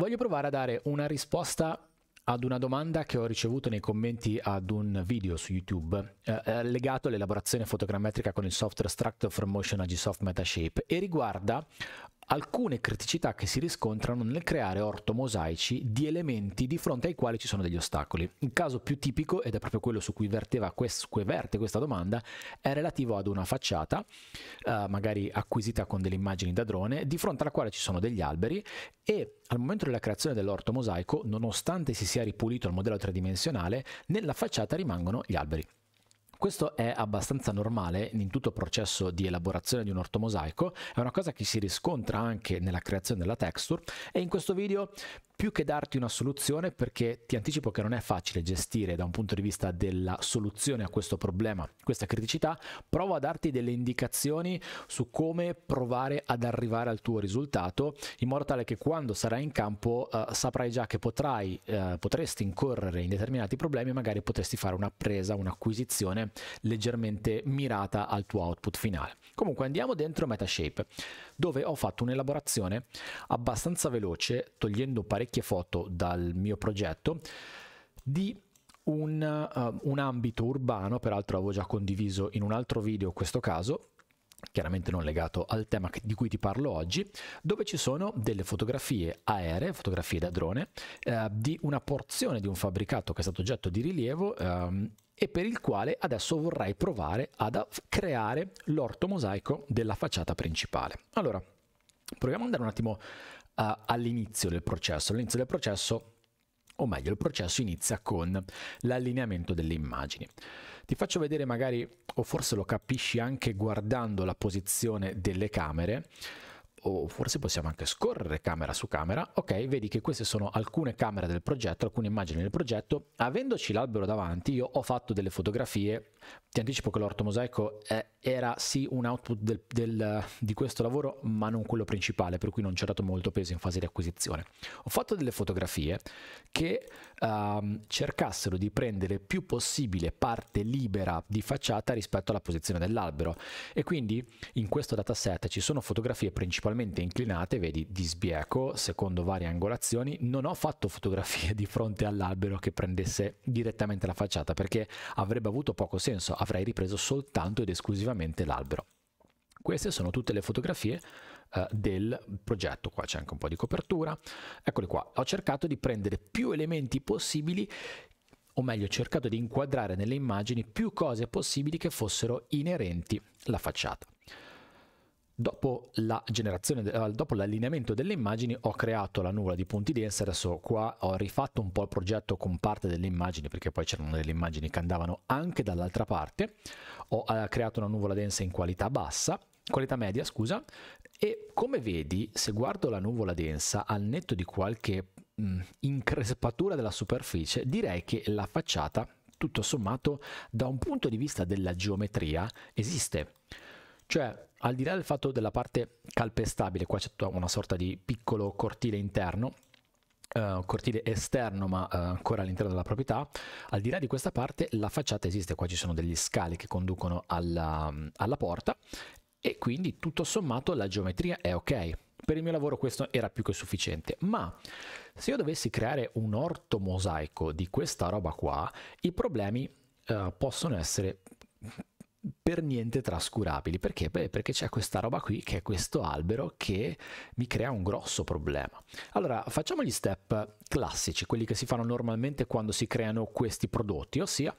Voglio provare a dare una risposta ad una domanda che ho ricevuto nei commenti ad un video su YouTube eh, eh legato all'elaborazione fotogrammetrica con il software Structure for Motion AgiSoft Metashape e riguarda alcune criticità che si riscontrano nel creare orto mosaici di elementi di fronte ai quali ci sono degli ostacoli. Il caso più tipico, ed è proprio quello su cui, quest- cui verte questa domanda, è relativo ad una facciata, eh, magari acquisita con delle immagini da drone, di fronte alla quale ci sono degli alberi e al momento della creazione dell'orto mosaico, nonostante si sia ripulito il modello tridimensionale, nella facciata rimangono gli alberi. Questo è abbastanza normale in tutto il processo di elaborazione di un ortomosaico, è una cosa che si riscontra anche nella creazione della texture e in questo video più che darti una soluzione, perché ti anticipo che non è facile gestire da un punto di vista della soluzione a questo problema, questa criticità, provo a darti delle indicazioni su come provare ad arrivare al tuo risultato, in modo tale che quando sarai in campo eh, saprai già che potrai, eh, potresti incorrere in determinati problemi e magari potresti fare una presa, un'acquisizione leggermente mirata al tuo output finale. Comunque andiamo dentro MetaShape, dove ho fatto un'elaborazione abbastanza veloce, togliendo parecchi vecchie foto dal mio progetto di un, uh, un ambito urbano, peraltro avevo già condiviso in un altro video questo caso, chiaramente non legato al tema di cui ti parlo oggi, dove ci sono delle fotografie aeree, fotografie da drone, eh, di una porzione di un fabbricato che è stato oggetto di rilievo ehm, e per il quale adesso vorrei provare ad creare l'orto mosaico della facciata principale. Allora, proviamo ad andare un attimo uh, all'inizio del processo. All'inizio del processo, o meglio, il processo inizia con l'allineamento delle immagini. Ti faccio vedere magari, o forse lo capisci anche guardando la posizione delle camere, o forse possiamo anche scorrere camera su camera, ok, vedi che queste sono alcune camere del progetto, alcune immagini del progetto, avendoci l'albero davanti io ho fatto delle fotografie, ti anticipo che l'ortomosaico era sì un output del, del, di questo lavoro ma non quello principale, per cui non c'è dato molto peso in fase di acquisizione. Ho fatto delle fotografie che um, cercassero di prendere più possibile parte libera di facciata rispetto alla posizione dell'albero e quindi in questo dataset ci sono fotografie principali percentualmente inclinate, vedi di sbieco, secondo varie angolazioni, non ho fatto fotografie di fronte all'albero che prendesse direttamente la facciata perché avrebbe avuto poco senso, avrei ripreso soltanto ed esclusivamente l'albero. Queste sono tutte le fotografie eh, del progetto, qua c'è anche un po' di copertura, eccoli qua, ho cercato di prendere più elementi possibili o meglio ho cercato di inquadrare nelle immagini più cose possibili che fossero inerenti alla facciata. Dopo, la eh, dopo l'allineamento delle immagini ho creato la nuvola di punti densa, adesso qua ho rifatto un po' il progetto con parte delle immagini perché poi c'erano delle immagini che andavano anche dall'altra parte, ho eh, creato una nuvola densa in qualità bassa, qualità media scusa, e come vedi se guardo la nuvola densa al netto di qualche mh, mm, increspatura della superficie direi che la facciata tutto sommato da un punto di vista della geometria esiste. Cioè al di là del fatto della parte calpestabile, qua c'è una sorta di piccolo cortile interno, Uh, cortile esterno ma uh, ancora all'interno della proprietà al di là di questa parte la facciata esiste qua ci sono degli scali che conducono alla, alla porta e quindi tutto sommato la geometria è ok per il mio lavoro questo era più che sufficiente ma se io dovessi creare un orto mosaico di questa roba qua i problemi uh, possono essere per niente trascurabili. Perché? Beh, perché c'è questa roba qui, che è questo albero, che mi crea un grosso problema. Allora, facciamo gli step classici, quelli che si fanno normalmente quando si creano questi prodotti, ossia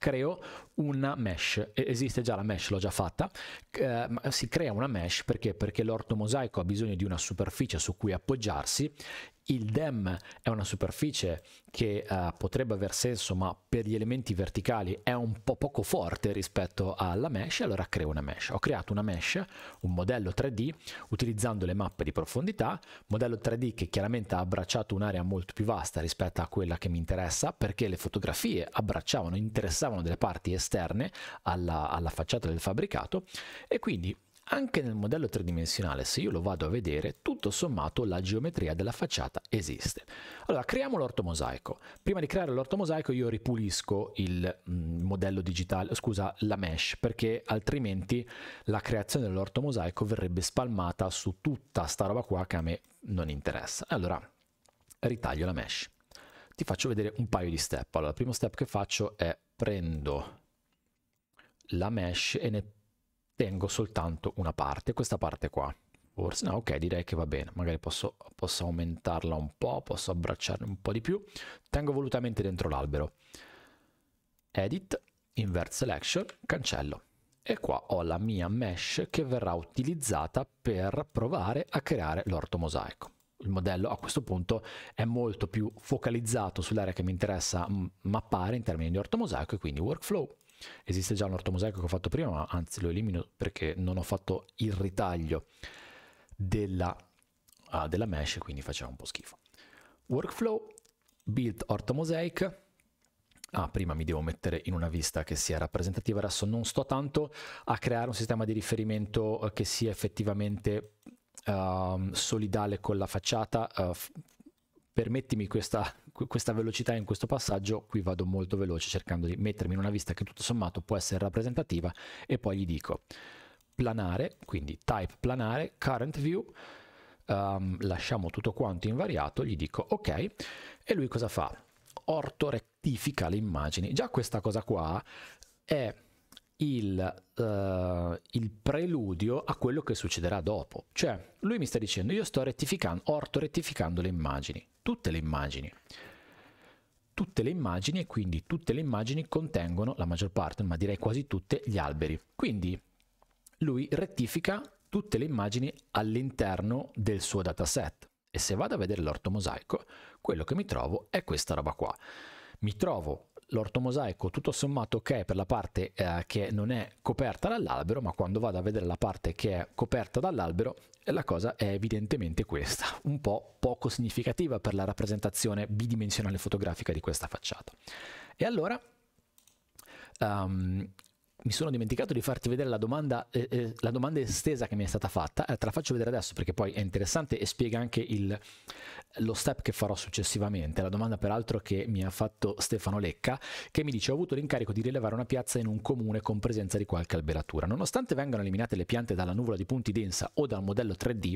creo una mesh, esiste già la mesh, l'ho già fatta, eh, si crea una mesh perché? Perché mosaico ha bisogno di una superficie su cui appoggiarsi il DEM è una superficie che eh, potrebbe aver senso, ma per gli elementi verticali è un po' poco forte rispetto alla mesh, allora creo una mesh. Ho creato una mesh, un modello 3D, utilizzando le mappe di profondità, modello 3D che chiaramente ha abbracciato un'area molto più vasta rispetto a quella che mi interessa, perché le fotografie abbracciavano, interessavano delle parti esterne alla, alla facciata del fabbricato, e quindi anche nel modello tridimensionale, se io lo vado a vedere, tutto sommato la geometria della facciata esiste. Allora, creiamo l'ortomosaico. Prima di creare l'ortomosaico io ripulisco il mm, modello digitale, scusa, la mesh, perché altrimenti la creazione dell'ortomosaico verrebbe spalmata su tutta sta roba qua che a me non interessa. Allora, ritaglio la mesh. Ti faccio vedere un paio di step. Allora, il primo step che faccio è prendo la mesh e ne tengo soltanto una parte, questa parte qua. Forse no, ok, direi che va bene. Magari posso, posso aumentarla un po', posso abbracciarla un po' di più. Tengo volutamente dentro l'albero. Edit, invert selection, cancello. E qua ho la mia mesh che verrà utilizzata per provare a creare l'orto mosaico il modello a questo punto è molto più focalizzato sull'area che mi interessa mappare in termini di orto mosaico e quindi workflow. Esiste già un orto mosaico che ho fatto prima, ma anzi lo elimino perché non ho fatto il ritaglio della, uh, della mesh, quindi faceva un po' schifo. Workflow, build ortomosaic. Ah, prima mi devo mettere in una vista che sia rappresentativa, adesso non sto tanto a creare un sistema di riferimento eh, che sia effettivamente uh, solidale con la facciata. Uh, permettimi questa questa velocità in questo passaggio, qui vado molto veloce cercando di mettermi in una vista che tutto sommato può essere rappresentativa e poi gli dico planare, quindi type planare, current view, um, lasciamo tutto quanto invariato, gli dico ok e lui cosa fa? orto rettifica le immagini. Già questa cosa qua è il, uh, il, preludio a quello che succederà dopo. Cioè, lui mi sta dicendo, io sto rettificando, orto rettificando le immagini, tutte le immagini tutte le immagini e quindi tutte le immagini contengono la maggior parte, ma direi quasi tutte, gli alberi. Quindi lui rettifica tutte le immagini all'interno del suo dataset e se vado a vedere l'orto mosaico, quello che mi trovo è questa roba qua. Mi trovo l'ortomosaico tutto sommato ok per la parte eh, che non è coperta dall'albero, ma quando vado a vedere la parte che è coperta dall'albero, eh, la cosa è evidentemente questa, un po' poco significativa per la rappresentazione bidimensionale fotografica di questa facciata. E allora um, mi sono dimenticato di farti vedere la domanda, eh, eh, la domanda estesa che mi è stata fatta, eh, te la faccio vedere adesso perché poi è interessante e spiega anche il, lo step che farò successivamente, la domanda peraltro che mi ha fatto Stefano Lecca, che mi dice ho avuto l'incarico di rilevare una piazza in un comune con presenza di qualche alberatura. Nonostante vengano eliminate le piante dalla nuvola di punti densa o dal modello 3D,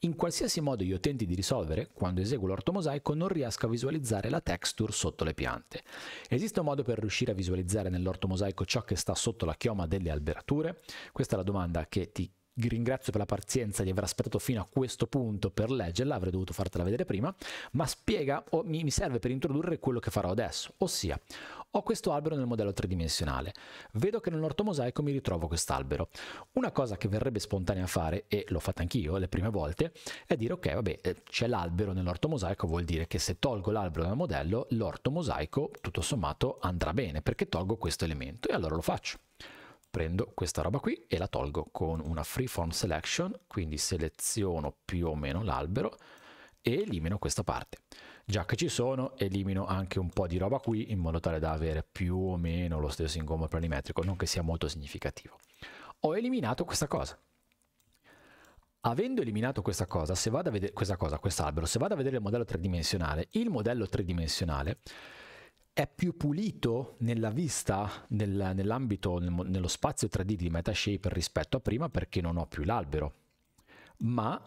in qualsiasi modo io tenti di risolvere, quando eseguo l'ortomosaico non riesco a visualizzare la texture sotto le piante. Esiste un modo per riuscire a visualizzare nell'ortomosaico ciò che sta sotto la chioma delle alberature? Questa è la domanda che ti vi ringrazio per la pazienza di aver aspettato fino a questo punto per leggerla, avrei dovuto fartela vedere prima, ma spiega o mi, mi serve per introdurre quello che farò adesso, ossia ho questo albero nel modello tridimensionale, vedo che nell'orto mosaico mi ritrovo quest'albero. Una cosa che verrebbe spontanea a fare, e l'ho fatta anch'io le prime volte, è dire ok, vabbè, eh, c'è l'albero nell'orto mosaico, vuol dire che se tolgo l'albero dal modello, l'orto mosaico tutto sommato andrà bene perché tolgo questo elemento e allora lo faccio prendo questa roba qui e la tolgo con una freeform selection, quindi seleziono più o meno l'albero e elimino questa parte. Già che ci sono, elimino anche un po' di roba qui in modo tale da avere più o meno lo stesso ingombro planimetrico, non che sia molto significativo. Ho eliminato questa cosa. Avendo eliminato questa cosa, se vado a vedere questa cosa, quest'albero, se vado a vedere il modello tridimensionale, il modello tridimensionale è più pulito nella vista, nel, nell'ambito, nel, nello spazio 3D di Metashaper rispetto a prima perché non ho più l'albero. Ma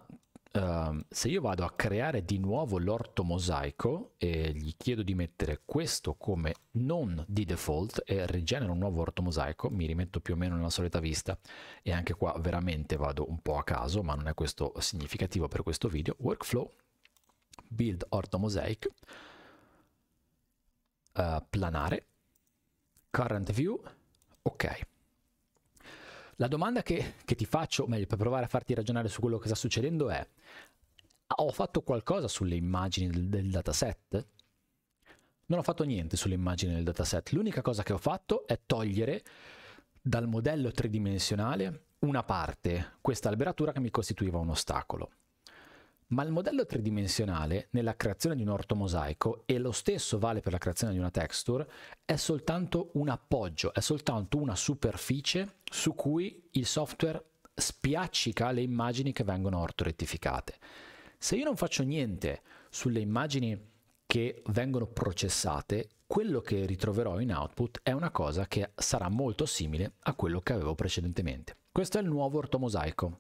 Uh, se io vado a creare di nuovo l'orto mosaico e gli chiedo di mettere questo come non di default e rigenero un nuovo orto mosaico, mi rimetto più o meno nella solita vista e anche qua veramente vado un po' a caso, ma non è questo significativo per questo video. Workflow, build orto mosaic uh, planare, current view, ok. La domanda che, che ti faccio, o meglio, per provare a farti ragionare su quello che sta succedendo è, ho fatto qualcosa sulle immagini del, del dataset? Non ho fatto niente sulle immagini del dataset, l'unica cosa che ho fatto è togliere dal modello tridimensionale una parte, questa alberatura che mi costituiva un ostacolo. Ma il modello tridimensionale nella creazione di un orto mosaico, e lo stesso vale per la creazione di una texture, è soltanto un appoggio, è soltanto una superficie su cui il software spiaccica le immagini che vengono ortorettificate. Se io non faccio niente sulle immagini che vengono processate, quello che ritroverò in output è una cosa che sarà molto simile a quello che avevo precedentemente. Questo è il nuovo orto mosaico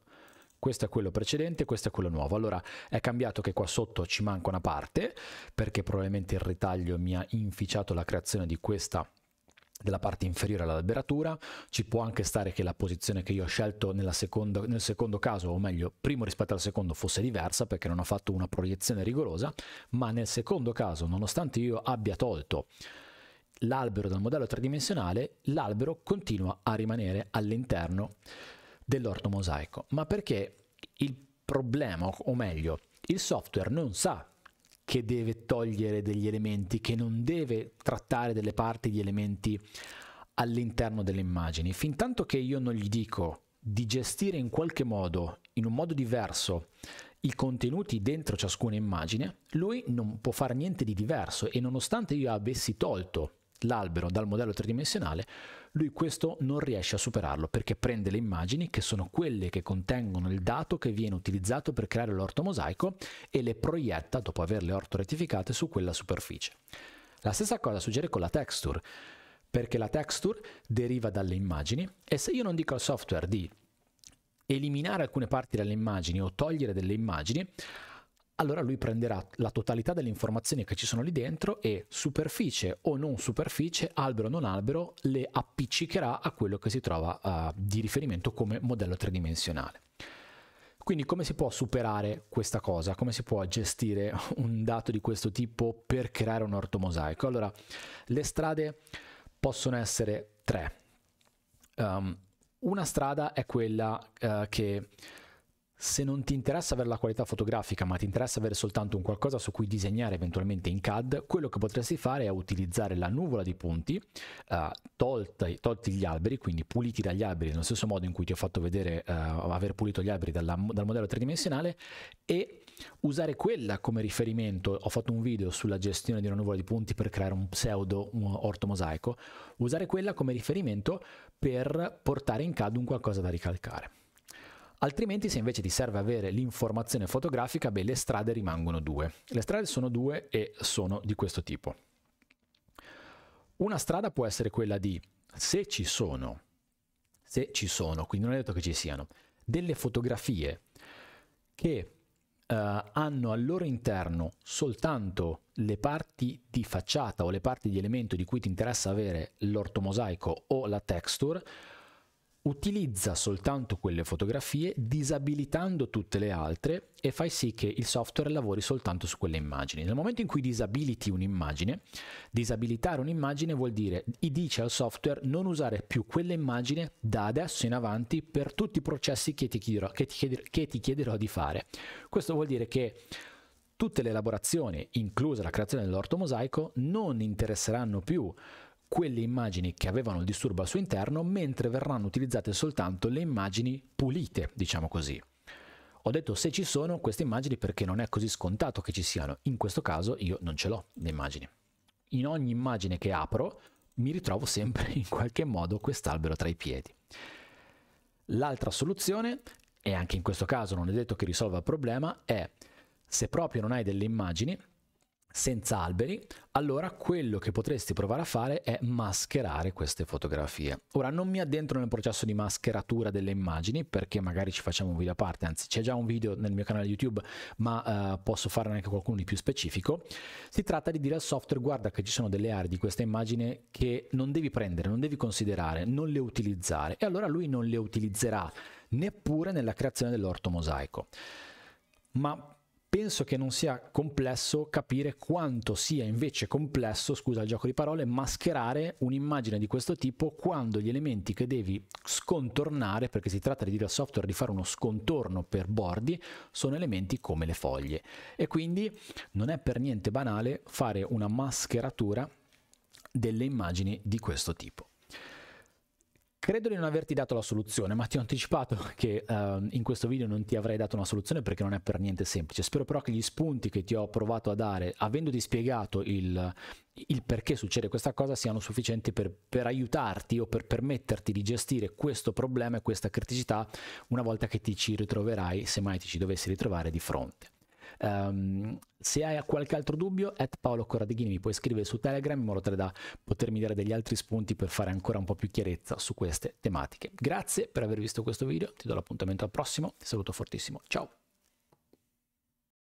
questo è quello precedente, questo è quello nuovo. Allora è cambiato che qua sotto ci manca una parte perché probabilmente il ritaglio mi ha inficiato la creazione di questa della parte inferiore all'alberatura, ci può anche stare che la posizione che io ho scelto secondo, nel secondo caso, o meglio, primo rispetto al secondo, fosse diversa perché non ho fatto una proiezione rigorosa, ma nel secondo caso, nonostante io abbia tolto l'albero dal modello tridimensionale, l'albero continua a rimanere all'interno dell'orto mosaico, ma perché il problema, o meglio, il software non sa che deve togliere degli elementi, che non deve trattare delle parti di elementi all'interno delle immagini. Fin tanto che io non gli dico di gestire in qualche modo, in un modo diverso, i contenuti dentro ciascuna immagine, lui non può fare niente di diverso e nonostante io avessi tolto l'albero dal modello tridimensionale, lui questo non riesce a superarlo perché prende le immagini che sono quelle che contengono il dato che viene utilizzato per creare l'orto mosaico e le proietta, dopo averle orto rettificate su quella superficie. La stessa cosa succede con la texture, perché la texture deriva dalle immagini e se io non dico al software di eliminare alcune parti dalle immagini o togliere delle immagini, allora lui prenderà la totalità delle informazioni che ci sono lì dentro e superficie o non superficie, albero o non albero, le appiccicherà a quello che si trova uh, di riferimento come modello tridimensionale. Quindi come si può superare questa cosa? Come si può gestire un dato di questo tipo per creare un orto mosaico? Allora, le strade possono essere tre. Um, una strada è quella uh, che se non ti interessa avere la qualità fotografica, ma ti interessa avere soltanto un qualcosa su cui disegnare eventualmente in CAD, quello che potresti fare è utilizzare la nuvola di punti, uh, eh, tolti, tolti, gli alberi, quindi puliti dagli alberi, nello stesso modo in cui ti ho fatto vedere uh, aver pulito gli alberi dalla, dal modello tridimensionale, e usare quella come riferimento. Ho fatto un video sulla gestione di una nuvola di punti per creare un pseudo un mosaico. Usare quella come riferimento per portare in CAD un qualcosa da ricalcare. Altrimenti se invece ti serve avere l'informazione fotografica, beh, le strade rimangono due. Le strade sono due e sono di questo tipo. Una strada può essere quella di se ci sono, se ci sono, quindi non è detto che ci siano, delle fotografie che Uh, hanno al loro interno soltanto le parti di facciata o le parti di elemento di cui ti interessa avere l'ortomosaico o la texture, utilizza soltanto quelle fotografie disabilitando tutte le altre e fai sì che il software lavori soltanto su quelle immagini. Nel momento in cui disabiliti un'immagine, disabilitare un'immagine vuol dire dice al software non usare più quell'immagine da adesso in avanti per tutti i processi che ti chiederò, che ti chiederò, che ti chiederò di fare. Questo vuol dire che tutte le elaborazioni, inclusa la creazione dell'orto mosaico, non interesseranno più quelle immagini che avevano il disturbo al suo interno, mentre verranno utilizzate soltanto le immagini pulite, diciamo così. Ho detto se ci sono queste immagini perché non è così scontato che ci siano, in questo caso io non ce l'ho le immagini. In ogni immagine che apro mi ritrovo sempre in qualche modo quest'albero tra i piedi. L'altra soluzione, e anche in questo caso non è detto che risolva il problema, è se proprio non hai delle immagini, senza alberi, allora quello che potresti provare a fare è mascherare queste fotografie. Ora non mi addentro nel processo di mascheratura delle immagini perché magari ci facciamo un video a parte, anzi c'è già un video nel mio canale YouTube, ma eh, posso farne anche qualcuno di più specifico. Si tratta di dire al software guarda che ci sono delle aree di questa immagine che non devi prendere, non devi considerare, non le utilizzare e allora lui non le utilizzerà neppure nella creazione dell'orto mosaico. Ma penso che non sia complesso capire quanto sia invece complesso, scusa il gioco di parole, mascherare un'immagine di questo tipo quando gli elementi che devi scontornare, perché si tratta di dire al software di fare uno scontorno per bordi, sono elementi come le foglie. E quindi non è per niente banale fare una mascheratura delle immagini di questo tipo. Credo di non averti dato la soluzione, ma ti ho anticipato che uh, in questo video non ti avrei dato una soluzione perché non è per niente semplice. Spero però che gli spunti che ti ho provato a dare, avendoti spiegato il, il perché succede questa cosa, siano sufficienti per, per, aiutarti o per permetterti di gestire questo problema e questa criticità una volta che ti ci ritroverai, se mai ti ci dovessi ritrovare di fronte. Um, se hai qualche altro dubbio, at Paolo Corradeghini mi puoi scrivere su Telegram in modo tale da potermi dare degli altri spunti per fare ancora un po' più chiarezza su queste tematiche. Grazie per aver visto questo video, ti do l'appuntamento al prossimo, ti saluto fortissimo, ciao!